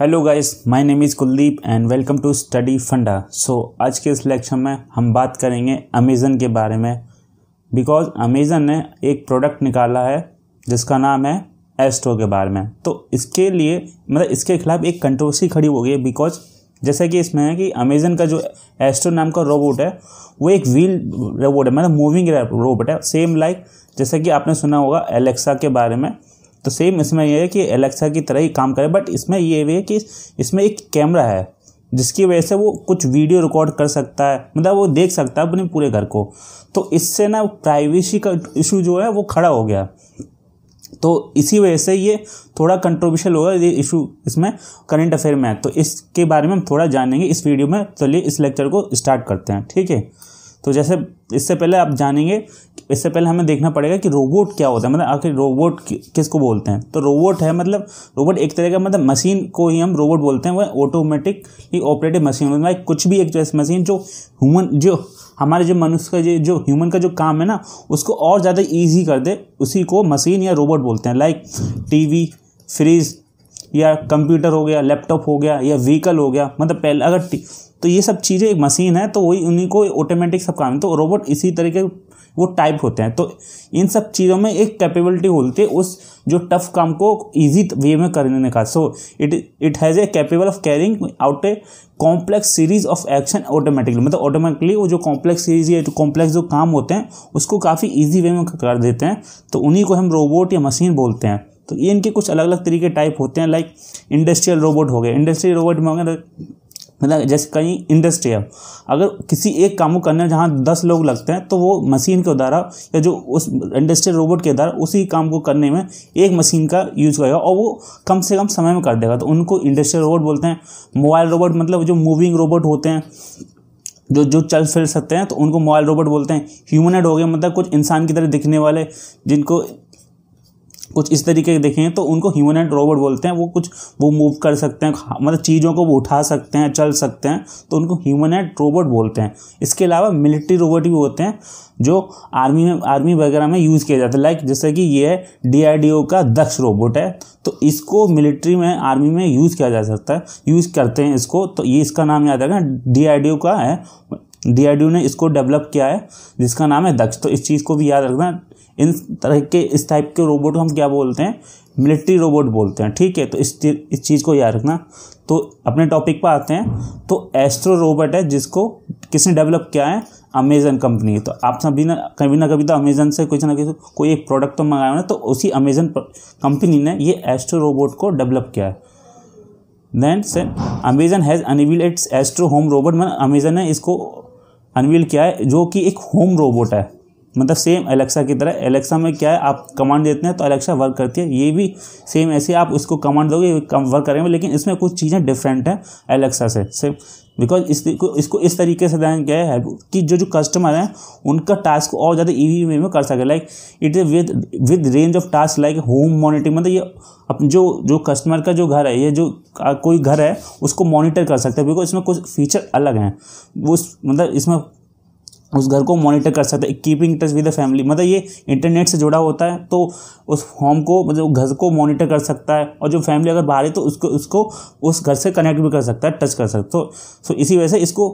hello guys my name is Kuldeep and welcome to study funda so आज के इस lecture में हम बात करेंगे अमेज़न के बारे में बिकॉज अमेज़न ने एक प्रोडक्ट निकाला है जिसका नाम है एस्ट्रो के बारे में तो इसके लिए मतलब इसके खिलाफ एक कंट्रोवर्सी खड़ी हो गई है बिकॉज जैसे कि इसमें है कि अमेज़न का जो एस्ट्रो नाम का रोबोट है वो एक व्हील रोबोट है मतलब मूविंग रोबोट है सेम लाइक जैसे कि आपने सुना होगा एलेक्सा के बारे में तो सेम इसमें यह है कि एलेक्सा की तरह ही काम करे बट इसमें ये भी है कि इसमें एक कैमरा है जिसकी वजह से वो कुछ वीडियो रिकॉर्ड कर सकता है मतलब वो देख सकता है अपने पूरे घर को तो इससे ना प्राइवेसी का इशू जो है वो खड़ा हो गया तो इसी वजह से ये थोड़ा कंट्रोवर्शियल होगा ये इशू इसमें करंट अफेयर में है तो इसके बारे में हम थोड़ा जानेंगे इस वीडियो में चलिए तो इस लेक्चर को स्टार्ट करते हैं ठीक है तो जैसे इससे पहले आप जानेंगे इससे पहले हमें देखना पड़ेगा कि रोबोट क्या होता है मतलब आखिर रोबोट किसको बोलते हैं तो रोबोट है मतलब रोबोट एक तरह का मतलब मशीन को ही हम रोबोट बोलते हैं वह ऑटोमेटिकली ऑपरेटिव मशीन मतलब कुछ भी एक जैसे मशीन जो ह्यूमन जो हमारे जो मनुष्य का जो जो ह्यूमन का जो काम है ना उसको और ज़्यादा ईजी कर दे उसी को मशीन या रोबोट बोलते हैं लाइक वी फ्रिज या कंप्यूटर हो गया लैपटॉप हो गया या व्हीकल हो गया मतलब पहले अगर तो ये सब चीज़ें एक मशीन है तो वही उन्हीं को ऑटोमेटिक सब काम तो रोबोट इसी तरीके वो टाइप होते हैं तो इन सब चीज़ों में एक कैपेबिलिटी होती है उस जो टफ काम को इजी वे में करने का so it it has a capable of carrying out a complex series of action automatically मतलब ऑटोमेटिकली वो जो कॉम्प्लेक्स सीरीज या जो कॉम्प्लेक्स जो काम होते हैं उसको काफ़ी ईजी वे में कर देते हैं तो उन्हीं को हम रोबोट या मशीन बोलते हैं तो ये इनके कुछ अलग अलग तरीके टाइप होते हैं लाइक इंडस्ट्रियल रोबोट हो गए इंडस्ट्रियल रोबोट में हो गए मतलब जैसे कहीं इंडस्ट्री है अगर किसी एक काम को करने में जहाँ दस लोग लगते हैं तो वो मशीन के द्वारा या जो उस इंडस्ट्रियल रोबोट के द्वारा उसी काम को करने में एक मशीन का यूज करेगा और वो कम से कम समय में कर देगा तो उनको इंडस्ट्रियल रोबोट बोलते हैं मोबाइल रोबोट मतलब जो मूविंग रोबोट होते हैं जो जो चल फिर सकते हैं तो उनको मोबाइल रोबोट बोलते हैं ह्यूमनेड हो गए मतलब कुछ इंसान की तरह दिखने वाले जिनको कुछ इस तरीके के देखें तो उनको ह्यूमन एंड रोबोट बोलते हैं वो कुछ वो मूव कर सकते हैं मतलब चीज़ों को वो उठा सकते हैं चल सकते हैं तो उनको ह्यूमन एंड रोबोट बोलते हैं इसके अलावा मिलिट्री रोबोट भी होते हैं जो आर्मी में आर्मी वगैरह में यूज़ किया जाता है लाइक जैसे कि ये डी का दक्ष रोबोट है तो इसको मिलिट्री में आर्मी में यूज़ किया जा सकता है यूज़ करते हैं इसको तो ये इसका नाम याद रखना डी का है डी ने इसको डेवलप किया है जिसका नाम है दक्ष तो इस चीज़ को भी याद रखना इन तरह के इस टाइप के रोबोट को हम क्या बोलते हैं मिलिट्री रोबोट बोलते हैं ठीक है तो इस इस चीज़ को याद रखना तो अपने टॉपिक पर आते हैं तो एस्ट्रो रोबोट है जिसको किसने डेवलप किया है अमेजन कंपनी तो आप सभी ना कभी ना कभी तो अमेजन से कुछ ना कुछ कोई एक प्रोडक्ट तो मंगाया होना तो उसी अमेजन कंपनी ने ये एस्ट्रो रोबोट को डेवलप किया है देन से Amazon has unveil its Astro home robot मैंने अमेजन ने इसको अनवील किया है जो कि एक होम रोबोट है मतलब सेम एलेक्सा की तरह एलेक्सा में क्या है आप कमांड देते हैं तो एलेक्सा वर्क करती है ये भी सेम ऐसे आप उसको कमांड दोगे वर्क करेंगे लेकिन इसमें कुछ चीज़ें डिफरेंट हैं एलेक्सा से सेम बिकॉज इस इसको इस तरीके से ध्यान क्या है कि जो जो कस्टमर हैं उनका टास्क और ज़्यादा ईवी वे में कर सके like it is with with range of task like home monitoring मतलब ये अपन जो जो कस्टमर का जो घर है ये जो कोई घर है उसको मॉनिटर कर सकते हैं बिकॉज इसमें कुछ फीचर अलग हैं वो मतलब इसमें उस घर को मॉनिटर कर सकता है keeping touch with the family मतलब ये इंटरनेट से जुड़ा होता है तो उस होम को मतलब घर को मॉनिटर कर सकता है और जो फैमिली अगर बाहर है तो उसको उसको उस घर से कनेक्ट भी कर सकता है टच कर सकता है तो सो तो इसी वजह से इसको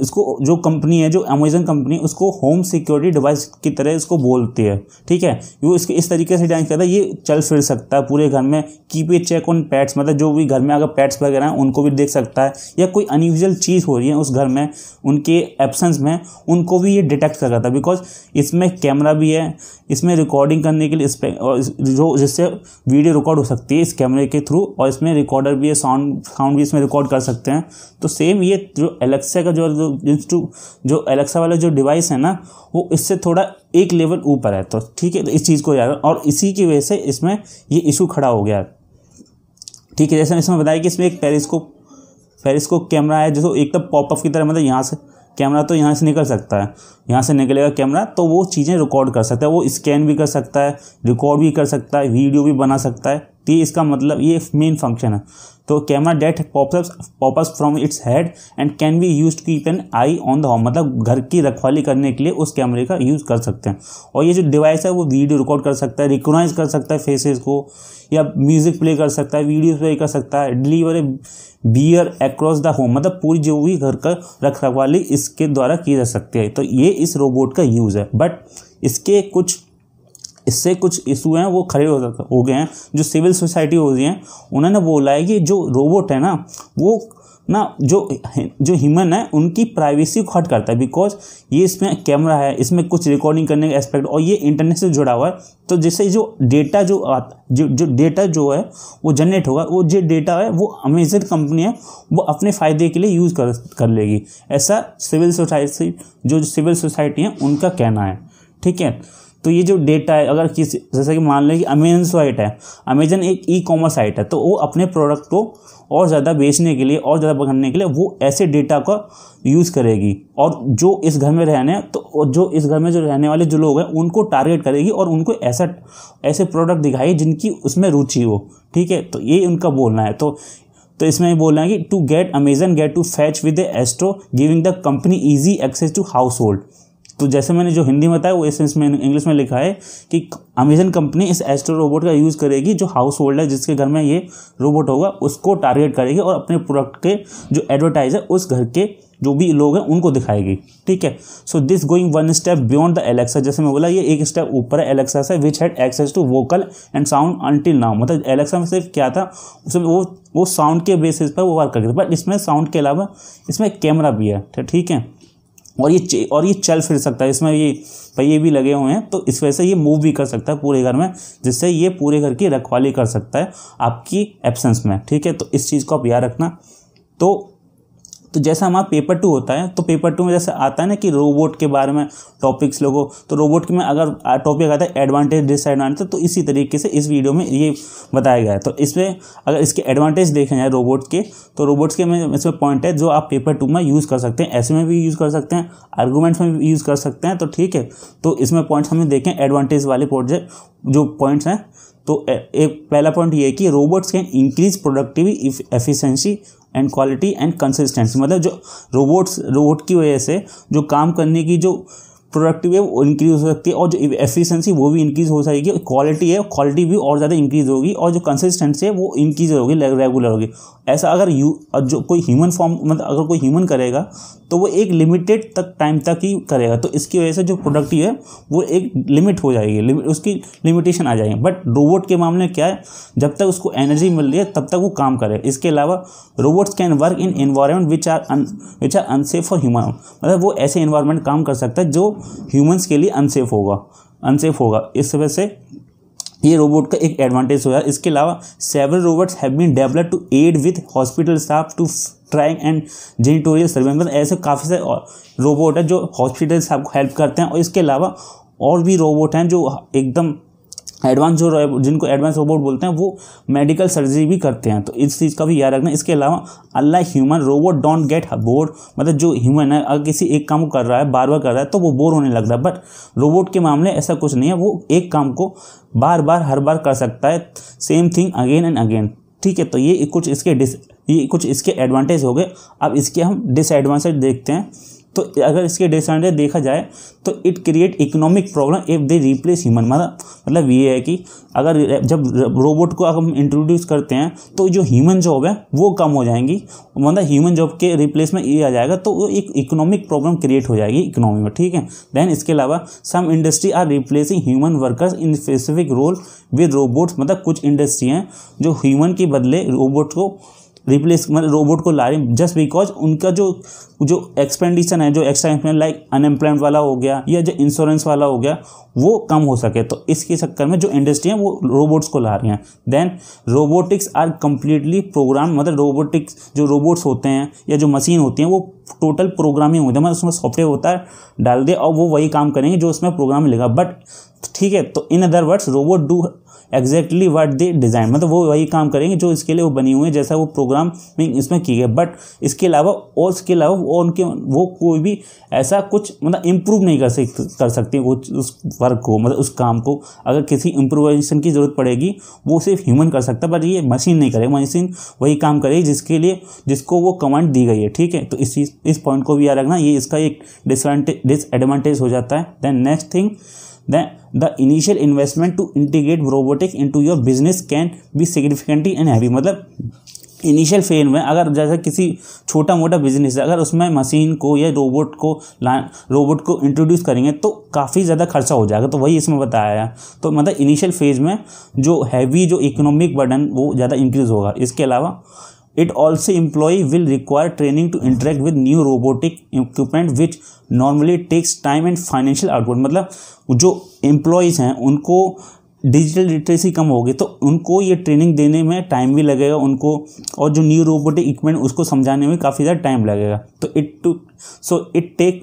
इसको जो कंपनी है जो अमेजन कंपनी उसको होम सिक्योरिटी डिवाइस की तरह इसको बोलती है ठीक है वो इसके इस तरीके से डिजाइन करता है ये चल फिर सकता है पूरे घर में keep a check on pets मतलब जो भी घर में अगर पैट्स वगैरह हैं उनको भी देख सकता है या कोई अनयूजल चीज़ हो रही है उस घर में उनके एबसेंस में उनको भी ये डिटेक्ट कर रहा था बिकॉज इसमें कैमरा भी है इसमें रिकॉर्डिंग करने के लिए इस और जो जिससे वीडियो रिकॉर्ड हो सकती है इस कैमरे के थ्रू और इसमें रिकॉर्डर भी है साउंड साउंड भी इसमें रिकॉर्ड कर सकते हैं तो सेम ये जो एलेक्सा का जो और जो इंस्टू जो एलेक्सा वाला जो डिवाइस है ना वो इससे थोड़ा एक लेवल ऊपर है तो ठीक है तो इस चीज़ को याद और इसी की वजह से इसमें ये इशू खड़ा हो गया ठीक है जैसे इसमें बताया कि इसमें एक पेरिस्कोप पेरिस्कोप कैमरा है जो एकदम पॉपअप तो की तरह मतलब यहाँ से कैमरा तो यहाँ से निकल सकता है यहाँ से निकलेगा कैमरा तो वो चीज़ें रिकॉर्ड कर सकता है वो स्कैन भी कर सकता है रिकॉर्ड भी कर सकता है वीडियो भी बना सकता है तो इसका मतलब ये मेन फंक्शन है तो camera that pop up pop up from its head and can be use to keep an eye on the home मतलब घर की रखवाली करने के लिए उस कैमरे का यूज़ कर सकते हैं और ये जो डिवाइस है वो वीडियो रिकॉर्ड कर सकता है रिकोगनाइज कर सकता है फेसेस को या म्यूज़िक प्ले कर सकता है वीडियो प्ले कर सकता है deliver a beer across the home मतलब पूरी जो भी घर का रख रखवाली इसके द्वारा की जा सकती है तो ये इस रोबोट का यूज़ है बट इसके कुछ इससे कुछ इशू हैं वो खड़े हो हो गए हैं जो सिविल सोसाइटी हो गई है उन्होंने बोला है कि जो रोबोट है ना वो ना जो जो ह्यूमन है उनकी प्राइवेसी को हट करता है बिकॉज ये इसमें कैमरा है इसमें कुछ रिकॉर्डिंग करने का एस्पेक्ट और ये इंटरनेट से जुड़ा हुआ है तो जैसे जो डेटा जो जो जो डेटा जो है वो जनरेट होगा वो जो डेटा है वो अमेजन कंपनी है वो अपने फ़ायदे के लिए यूज़ कर कर लेगी ऐसा सिविल सोसाइटी जो सिविल सोसाइटी है उनका कहना है ठीक है तो ये जो डेटा है अगर किसी जैसे कि मान लें कि अमेजन साइट है अमेजन एक ई कॉमर्स साइट है तो वो अपने प्रोडक्ट को और ज़्यादा बेचने के लिए और ज़्यादा बढ़ाने के लिए वो ऐसे डेटा का यूज़ करेगी और जो इस घर में रहने तो जो इस घर में जो रहने वाले जो लोग हैं उनको टारगेट करेगी और उनको ऐसा ऐसे प्रोडक्ट दिखाई जिनकी उसमें रुचि हो ठीक है तो ये उनका बोलना है तो तो इसमें बोलना है कि to get Amazon get to fetch with the Astro giving the company easy access to household तो जैसे मैंने जो हिंदी में बताया वो इस में इंग्लिश में लिखा है कि अमेजन कंपनी इस एस्ट्रो रोबोट का यूज़ करेगी जो हाउस होल्डर है जिसके घर में ये रोबोट होगा उसको टारगेट करेगी और अपने प्रोडक्ट के जो एडवर्टाइज है उस घर के जो भी लोग हैं उनको दिखाएगी ठीक है so this going one step beyond the Alexa जैसे मैं बोला ये एक स्टेप ऊपर है एलेक्सा से which had access to vocal and sound until now मतलब एलेक्सा में सिर्फ क्या था उसमें वो वो साउंड के बेसिस पर वो वर्क करते बट इसमें साउंड के अलावा इसमें कैमरा भी है ठीक है और ये और ये चल फिर सकता है इसमें ये पहिए भी लगे हुए हैं तो इस वजह से ये मूव भी कर सकता है पूरे घर में जिससे ये पूरे घर की रखवाली कर सकता है आपकी एब्सेंस में ठीक है तो इस चीज़ को आप याद रखना तो तो जैसा हमारा पेपर टू होता है तो पेपर टू में जैसे आता है ना कि रोबोट के बारे में टॉपिक्स लोगों तो रोबोट में अगर टॉपिक आता है एडवांटेज डिसएडवांटेज तो इसी तरीके से इस वीडियो में ये बताया गया है तो इसमें अगर इसके एडवांटेज देखे जाए रोबोट के तो रोबोट्स के में इसमें पॉइंट है जो आप पेपर टू में यूज़ कर सकते हैं ऐसे में भी यूज़ कर सकते हैं आर्गूमेंट्स में भी यूज़ कर सकते हैं तो ठीक है तो इसमें पॉइंट्स हमें देखें एडवांटेज वाले प्रोजेक्ट जो पॉइंट्स हैं तो एक पहला पॉइंट ये है कि robots can increase productivity efficiency and quality and consistency मतलब जो रोबोट्स रोबोट की वजह से जो काम करने की जो प्रोडक्टिव है वो इंक्रीज हो सकती है और जो एफिशिएंसी वो भी इंक्रीज हो सकेगी क्वालिटी है क्वालिटी भी और ज़्यादा इंक्रीज होगी और जो कंसिस्टेंसी है वो इंक्रीज होगी रेगुलर होगी ऐसा अगर यू जो कोई ह्यूमन फॉर्म मतलब अगर कोई ह्यूमन करेगा तो वो एक लिमिटेड तक टाइम तक ही करेगा तो इसकी वजह से जो प्रोडक्ट है वो एक लिमिट हो जाएगी लिमिट उसकी लिमिटेशन आ जाएगी बट रोबोट के मामले में क्या है जब तक उसको एनर्जी मिल रही है तब तक वो काम करे इसके अलावा robots can work in environment which are which are unsafe for human मतलब वो ऐसे इन्वायरमेंट काम कर सकता है जो ह्यूमन्स के लिए अनसेफ होगा अनसेफ होगा इस वजह से ये रोबोट का एक एडवांटेज होगा इसके अलावा several robots have been develop to aid with hospital staff to trying and janitorial survey मतलब ऐसे काफ़ी सारे रोबोट है जो से आपको हेल्प करते हैं और इसके अलावा और भी रोबोट हैं जो एकदम एडवांस जो जिनको एडवांस रोबोट बोलते हैं वो मेडिकल सर्जरी भी करते हैं तो इस चीज़ का भी याद रखना इसके अलावा अल्लाह human robot don't get bore मतलब जो ह्यूमन है अगर किसी एक काम को कर रहा है बार बार कर रहा है तो वो बोर होने लगता है बट रोबोट के मामले ऐसा कुछ नहीं है वो एक काम को बार बार हर बार कर सकता है same thing again and again ठीक है तो ये कुछ इसके डिस ये कुछ इसके एडवांटेज हो गए अब इसके हम डिसएडवांटेज देखते हैं तो अगर इसके डिसएडवांटेज देखा जाए तो it create economic problem if they replace human मतलब मतलब ये है कि अगर जब रोबोट को अगर हम इंट्रोड्यूस करते हैं तो जो ह्यूमन जॉब है वो कम हो जाएंगी मतलब ह्यूमन जॉब के रिप्लेस में ये आ जाएगा तो एक इकोनॉमिक प्रॉब्लम क्रिएट हो जाएगी इकोनॉमी में ठीक है देन इसके अलावा some industry are replacing human workers in specific role with robots मतलब कुछ इंडस्ट्री हैं जो ह्यूमन के बदले रोबोट को रिप्लेस मतलब रोबोट को ला रहे हैं जस्ट बिकॉज उनका जो जो एक्सपेंडिशन है जो एक्स्ट्रा एक्सपेंड लाइक अनएम्प्लॉयमेंट वाला हो गया या जो इंश्योरेंस वाला हो गया वो कम हो सके तो इसके चक्कर में जो इंडस्ट्री है वो रोबोट्स को ला रही हैं then robotics are completely program मतलब रोबोटिक्स जो रोबोट्स होते हैं या जो मशीन होती हैं वो टोटल प्रोग्रामिंग होती है मतलब उसमें सॉफ्टवेयर होता है डाल दे और वो वही काम करेंगे जो उसमें प्रोग्राम मिलेगा बट ठीक है तो in other words robot do exactly what they design मतलब वो वही काम करेंगे जो इसके लिए वो बनी हुई है जैसा वो प्रोग्राम इसमें की गई बट इसके अलावा और इसके अलावा वो उनके वो कोई भी ऐसा कुछ मतलब इम्प्रूव नहीं कर सक कर सकते वो उस वर्क को मतलब उस काम को अगर किसी इम्प्रोवाइजेशन की ज़रूरत पड़ेगी वो सिर्फ ह्यूमन कर सकता बट ये मशीन नहीं करेगी मशीन वही काम करेगी जिसके लिए जिसको वो कमांड दी गई है ठीक है तो इस इस पॉइंट को भी याद रखना ये इसका एक डिसएडवांटेज हो जाता है then next thing then the initial investment to integrate robotics into your business can be significantly and heavy मतलब इनिशियल फेज में अगर जैसे किसी छोटा मोटा बिजनेस है अगर उसमें मशीन को या रोबोट को ला रोबोट को इंट्रोड्यूस करेंगे तो काफ़ी ज़्यादा खर्चा हो जाएगा तो वही इसमें बताया है तो मतलब इनिशियल फेज में जो हैवी जो इकोनॉमिक बर्डन वो ज़्यादा इंक्रीज़ होगा इसके अलावा it also employee will require training to interact with new robotic equipment which normally takes time and financial output मतलब जो एम्प्लॉयज़ हैं उनको डिजिटल लिटरेसी कम होगी तो उनको ये ट्रेनिंग देने में टाइम भी लगेगा उनको और जो न्यू रोबोटिक इक्विपमेंट उसको समझाने में काफ़ी ज़्यादा टाइम लगेगा तो it to so it take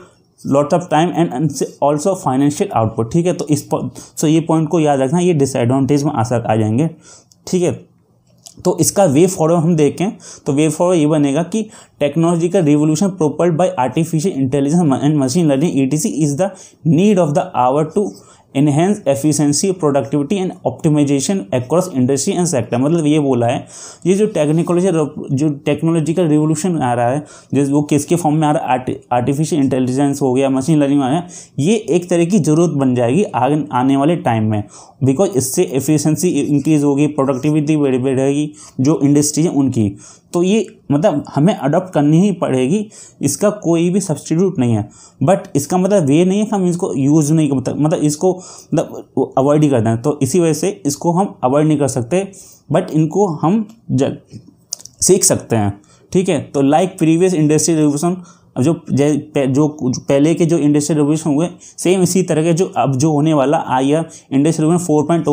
lots of time and also financial output ठीक है तो इस सो so ये पॉइंट को याद रखना ये डिसएडवांटेज में आसर आ जाएंगे ठीक है तो इसका वे फॉरवर्ड हम देखें तो वे फॉरवर्ड ये बनेगा कि टेक्नोलॉजी का revolution propelled by artificial intelligence and machine learning ई is the need of the hour to enhance efficiency productivity and optimization across industry and sector मतलब ये बोला है ये जो टेक्निकोलॉजी जो टेक्नोलॉजिकल रिवोल्यूशन आ रहा है जिस वो किसके फॉर्म में आ रहा है आर्टिफिशियल इंटेलिजेंस हो गया मशीन लर्निंग आ गया ये एक तरह की ज़रूरत बन जाएगी आगे आने वाले टाइम में बिकॉज इससे एफिशेंसी इंक्रीज होगी प्रोडक्टिविटी बढ़ेगी जो इंडस्ट्री है उनकी तो ये मतलब हमें अडोप्ट करनी ही पड़ेगी इसका कोई भी सब्सटीट्यूट नहीं है बट इसका मतलब वे नहीं है कि हम इसको यूज़ नहीं मतलब मतलब इसको मतलब अवॉइड ही कर दें तो इसी वजह से इसको हम अवॉइड नहीं कर सकते बट इनको हम सीख सकते हैं ठीक है तो लाइक प्रीवियस इंडस्ट्रियल रिवोल्यूशन अब जो जो पहले के जो इंडस्ट्रियल रिवोल्यूशन हुए सेम इसी तरह के जो अब जो होने वाला I R industrial revolution four point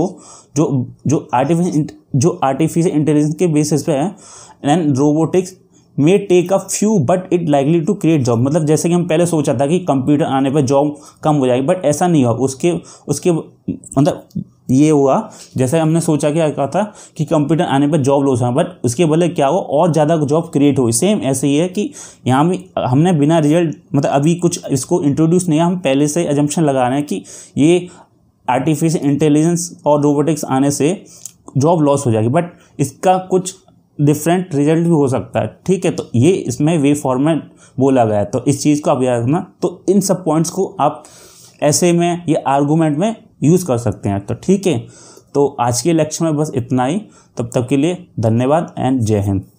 जो जो आर्टिफिशियल जो आर्टिफिशियल इंटेलिजेंस के बेसिस पे है and robotics may take a few but it likely to create job मतलब जैसे कि हम पहले सोचा था कि कंप्यूटर आने पर जॉब कम हो जाएगी बट ऐसा नहीं हुआ उसके उसके मतलब ये हुआ जैसे हमने सोचा क्या कहा था कि कंप्यूटर आने पर जॉब लॉस हुआ बट उसके बदले क्या हुआ और ज़्यादा जॉब क्रिएट हुई सेम ऐसे ही है कि यहाँ भी हमने बिना रिजल्ट मतलब अभी कुछ इसको इंट्रोड्यूस नहीं हम पहले से एजम्पन लगा रहे हैं कि ये आर्टिफिशियल इंटेलिजेंस और रोबोटिक्स आने से जॉब लॉस हो जाएगी बट इसका कुछ डिफरेंट रिजल्ट भी हो सकता है ठीक है तो ये इसमें वे फॉर्मेट बोला गया है तो इस चीज़ को आप याद रखना तो इन सब पॉइंट्स को आप ऐसे में या आर्गूमेंट में यूज़ कर सकते हैं तो ठीक है तो आज के लेक्चर में बस इतना ही तब तक के लिए धन्यवाद एंड जय हिंद